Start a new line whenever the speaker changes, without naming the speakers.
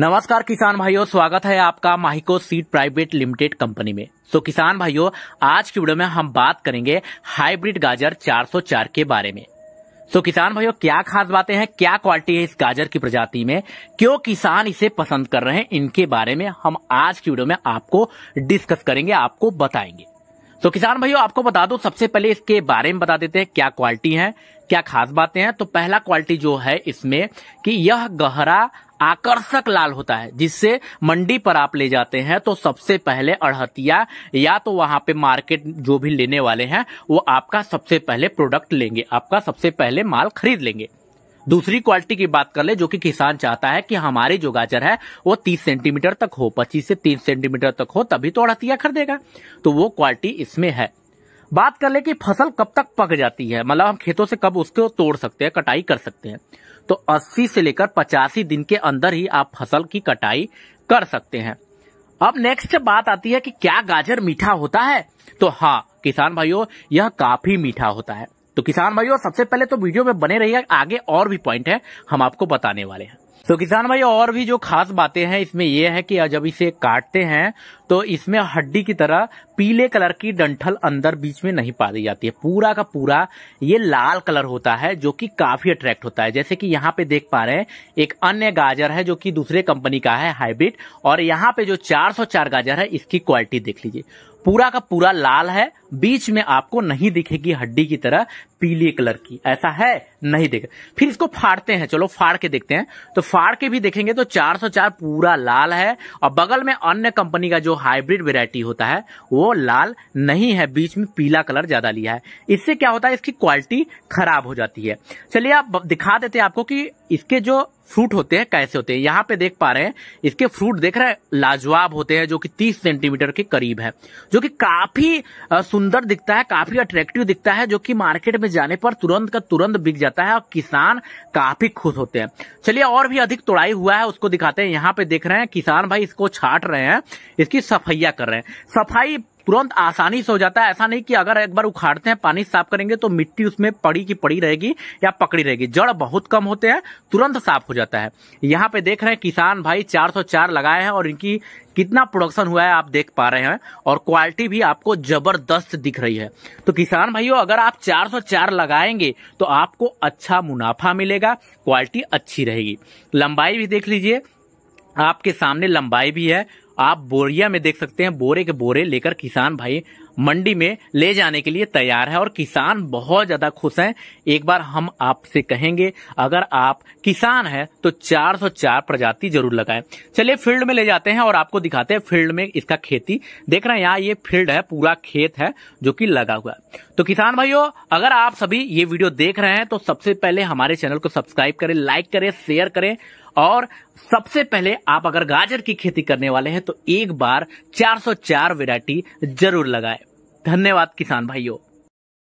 नमस्कार किसान भाइयों स्वागत है आपका Mahyco seed private limited company में तो किसान भाइयों आज की वीडियो में हम बात करेंगे हाइब्रिड गाजर 404 के बारे में तो किसान भाइयों क्या खास बातें हैं क्या क्वालिटी है इस गाजर की प्रजाति में क्यों किसान इसे पसंद कर रहे हैं इनके बारे में हम आज की वीडियो में आपको डिस्कस करेंगे आपको बताएंगे तो किसान भाइयों आपको बता दो सबसे पहले इसके बारे में बता देते हैं क्या क्वालिटी है क्या खास बातें हैं तो पहला क्वालिटी जो है इसमें कि यह गहरा आकर्षक लाल होता है जिससे मंडी पर आप ले जाते हैं तो सबसे पहले अड़हतिया या तो वहां पे मार्केट जो भी लेने वाले हैं वो आपका सबसे पहले प्रोडक्ट लेंगे आपका सबसे पहले माल खरीद लेंगे दूसरी क्वालिटी की बात कर ले जो कि किसान चाहता है कि हमारी जो गाजर है वो 30 सेंटीमीटर तक हो 25 से 30 सेंटीमीटर तक हो तभी तो अड़हतिया खरीदेगा तो वो क्वालिटी इसमें है बात कर ले कि फसल कब तक पक जाती है मतलब हम खेतों से कब उसको तोड़ सकते हैं कटाई कर सकते हैं तो 80 से लेकर पचासी दिन के अंदर ही आप फसल की कटाई कर सकते हैं अब नेक्स्ट बात आती है कि क्या गाजर मीठा होता है तो हाँ किसान भाइयों यह काफी मीठा होता है तो किसान भाइयों सबसे पहले तो वीडियो में बने रहिए आगे और भी पॉइंट है हम आपको बताने वाले हैं तो किसान भाई और भी जो खास बातें हैं इसमें यह है कि जब इसे काटते हैं तो इसमें हड्डी की तरह पीले कलर की डंठल अंदर बीच में नहीं पा दी जाती है पूरा का पूरा ये लाल कलर होता है जो कि काफी अट्रैक्ट होता है जैसे कि यहाँ पे देख पा रहे हैं एक अन्य गाजर है जो कि दूसरे कंपनी का है हाइब्रिड और यहाँ पे जो 404 गाजर है इसकी क्वालिटी देख लीजिए पूरा का पूरा लाल है बीच में आपको नहीं दिखेगी हड्डी की तरह पीले कलर की ऐसा है नहीं देखे फिर इसको फाड़ते हैं चलो फाड़ के देखते हैं तो फाड़ के भी देखेंगे तो 404 पूरा लाल है और बगल में अन्य कंपनी का जो हाइब्रिड वेरायटी होता है वो लाल नहीं है बीच में पीला कलर ज्यादा लिया है इससे क्या होता है इसकी क्वालिटी खराब हो जाती है चलिए आप दिखा देते हैं आपको कि इसके जो फ्रूट होते हैं कैसे होते हैं यहाँ पे देख पा रहे हैं इसके फ्रूट देख रहे हैं लाजवाब होते हैं जो कि 30 सेंटीमीटर के करीब है जो कि काफी सुंदर दिखता है काफी अट्रैक्टिव दिखता है जो कि मार्केट में जाने पर तुरंत का तुरंत बिक जाता है और किसान काफी खुश होते हैं चलिए और भी अधिक तोड़ाई हुआ है उसको दिखाते हैं यहाँ पे देख रहे हैं किसान भाई इसको छाट रहे हैं इसकी सफैया कर रहे हैं सफाई तुरंत आसानी से हो जाता है ऐसा नहीं कि अगर एक बार उखाड़ते हैं पानी साफ करेंगे तो मिट्टी उसमें पड़ी की पड़ी रहेगी या पकड़ी रहेगी जड़ बहुत कम होते हैं तुरंत साफ हो जाता है यहाँ पे देख रहे हैं किसान भाई 404 लगाए हैं और इनकी कितना प्रोडक्शन हुआ है आप देख पा रहे हैं और क्वालिटी भी आपको जबरदस्त दिख रही है तो किसान भाइयों अगर आप 404 लगाएंगे तो आपको अच्छा मुनाफा मिलेगा क्वालिटी अच्छी रहेगी लंबाई भी देख लीजिए आपके सामने लंबाई भी है आप बोरिया में देख सकते हैं बोरे के बोरे लेकर किसान भाई मंडी में ले जाने के लिए तैयार है और किसान बहुत ज्यादा खुश हैं एक बार हम आपसे कहेंगे अगर आप किसान हैं तो 404 प्रजाति जरूर लगाएं चलिए फील्ड में ले जाते हैं और आपको दिखाते हैं फील्ड में इसका खेती देख रहे हैं यहाँ ये फील्ड है पूरा खेत है जो कि लगा हुआ है तो किसान भाइयों अगर आप सभी ये वीडियो देख रहे हैं तो सबसे पहले हमारे चैनल को सब्सक्राइब करें लाइक करें शेयर करें और सबसे पहले आप अगर गाजर की खेती करने वाले हैं तो एक बार 404 वैरायटी जरूर लगाएं धन्यवाद किसान भाइयों